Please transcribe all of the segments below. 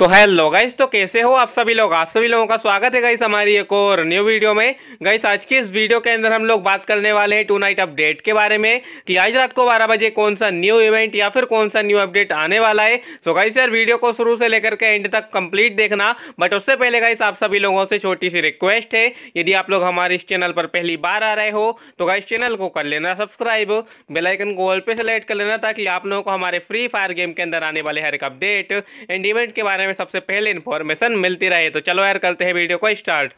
तो hello guys तो कैसे हो आप सभी लोग आप सभी लोगों का स्वागत है गाइस हमारी एक और न्यू वीडियो में गाइस आज की इस वीडियो के अंदर हम लोग बात करने वाले हैं टू नाइट अपडेट के बारे में कि आज रात को 12 बजे कौन सा न्यू इवेंट या फिर कौन सा न्यू अपडेट आने वाला है सो गाइस यार वीडियो को शुरू से लेकर के एंड तक कम्प्लीट देखना बट उससे पहले गाइस आप सभी लोगों से छोटी सी रिक्वेस्ट है यदि आप लोग हमारे इस चैनल पर पहली बार आ रहे हो तो गाइस चैनल को कर लेना सब्सक्राइब बेलाइकन को ऑल पे सेलेक्ट कर लेना ताकि आप लोगों को हमारे फ्री फायर गेम के अंदर आने वाले हर एक अपडेट एंड इवेंट के बारे में में सबसे पहले इन्फॉर्मेशन मिलती रहे तो चलो यार करते हैं वीडियो को स्टार्ट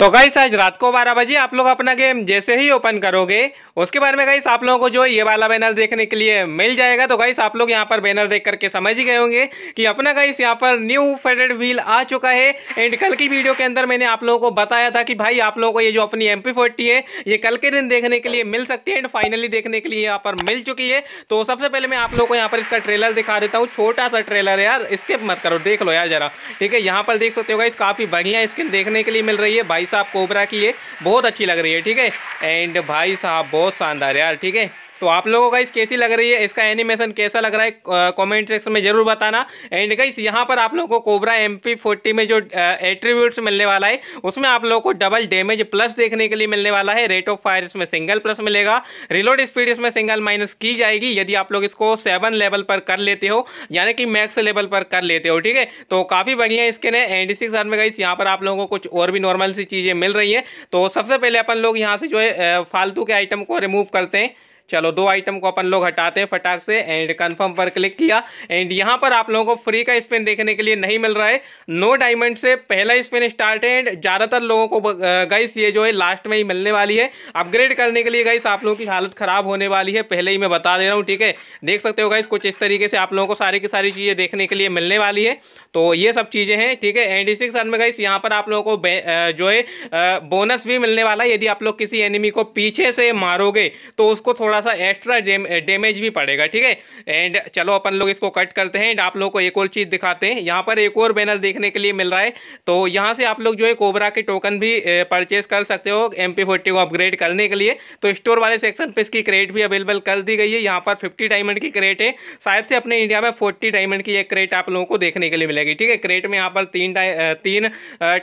तो गाइस आज रात को 12 बजे आप लोग अपना गेम जैसे ही ओपन करोगे उसके बारे में गाइस आप लोगों को जो ये वाला बैनर देखने के लिए मिल जाएगा तो गाइस आप लोग यहाँ पर बैनर देख करके समझ ही गए होंगे कि अपना गाइस यहाँ पर न्यू फेडेड व्हील आ चुका है एंड कल की वीडियो के अंदर मैंने आप लोगों को बताया था कि भाई आप लोगों को ये जो अपनी एम है ये कल के दिन देखने के लिए मिल सकती है एंड फाइनली देखने के लिए यहाँ पर मिल चुकी है तो सबसे पहले मैं आप लोगों को यहाँ पर इसका ट्रेलर दिखा देता हूँ छोटा सा ट्रेलर है यार स्किप मत करो देख लो यार जरा ठीक है यहाँ पर देख सकते हो गाइस काफ़ी बढ़िया स्किन देखने के लिए मिल रही है भाई साहब कोबरा की ये बहुत अच्छी लग रही है ठीक है एंड भाई साहब बहुत शानदार यार ठीक है तो आप लोगों का इस कैसी लग रही है इसका एनिमेशन कैसा लग रहा है कमेंट सेक्शन में ज़रूर बताना एंड गाइस यहाँ पर आप लोगों को कोबरा एम पी में जो एट्रीब्यूट्स मिलने वाला है उसमें आप लोगों को डबल डैमेज प्लस देखने के लिए मिलने वाला है रेट ऑफ फायर इसमें सिंगल प्लस मिलेगा रिलोड स्पीड इसमें सिंगल माइनस की जाएगी यदि आप लोग इसको सेवन लेवल पर कर लेते हो यानी कि मैक्स लेवल पर कर लेते हो ठीक है तो काफ़ी बढ़िया इसके ने एंड इसी साथ में गाइस यहाँ पर आप लोगों को कुछ और भी नॉर्मल सी चीज़ें मिल रही हैं तो सबसे पहले अपन लोग यहाँ से जो है फालतू के आइटम को रिमूव करते हैं चलो दो आइटम को अपन लोग हटाते हैं फटाक से एंड कंफर्म पर क्लिक किया एंड यहां पर आप लोगों को फ्री का स्पिन देखने के लिए नहीं मिल रहा है नो डायमंड से पहला स्पिन स्टार्ट है एंड ज़्यादातर लोगों को गाइस ये जो है लास्ट में ही मिलने वाली है अपग्रेड करने के लिए गाइस आप लोगों की हालत ख़राब होने वाली है पहले ही मैं बता दे रहा हूँ ठीक है देख सकते हो गाइस कुछ इस तरीके से आप लोगों को सारी की सारी चीज़ें देखने के लिए मिलने वाली है तो ये सब चीज़ें हैं ठीक है एंड इसी के साथ में गाइस यहाँ पर आप लोगों को जो है बोनस भी मिलने वाला है यदि आप लोग किसी एनिमी को पीछे से मारोगे तो उसको थोड़ा थोड़ा सा एक्स्ट्रा डैमेज भी पड़ेगा ठीक है एंड चलो अपन लोग इसको कट करते हैं एंड आप लोग को एक और चीज़ दिखाते हैं यहाँ पर एक और बैनर देखने के लिए मिल रहा है तो यहाँ से आप लोग जो है कोबरा के टोकन भी परचेज eh, कर सकते हो एम पी को अपग्रेड करने के लिए तो स्टोर वाले सेक्शन पर इसकी क्रेट भी अवेलेबल कर दी गई है यहाँ पर फिफ्टी डायमंड की क्रेट है शायद से अपने इंडिया में फोर्टी डायमंड की एक क्रेट आप लोगों को देखने के लिए मिलेगी ठीक है क्रेट में यहाँ पर तीन eh, तीन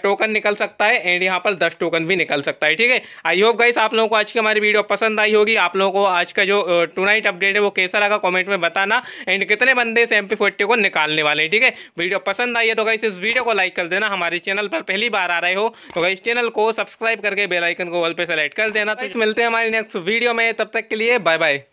टोकन eh, निकल सकता है एंड यहाँ पर दस टोकन भी निकल सकता है ठीक है आई होप गाइस आप लोगों को आज की हमारी वीडियो पसंद आई होगी आप लोगों को आज का जो टुनाइट अपडेट है वो कैसा लगा कॉमेंट में बताना एंड कितने बंदे इस एम को निकालने वाले हैं ठीक है वीडियो पसंद आई है तो गाइस इस वीडियो को लाइक कर देना हमारे चैनल पर पहली बार आ रहे हो तो गाइस चैनल को सब्सक्राइब करके बेलाइकन को वॉल पर सेलेक्ट कर देना तो मिलते हैं हमारे नेक्स्ट वीडियो में तब तक के लिए बाय बाय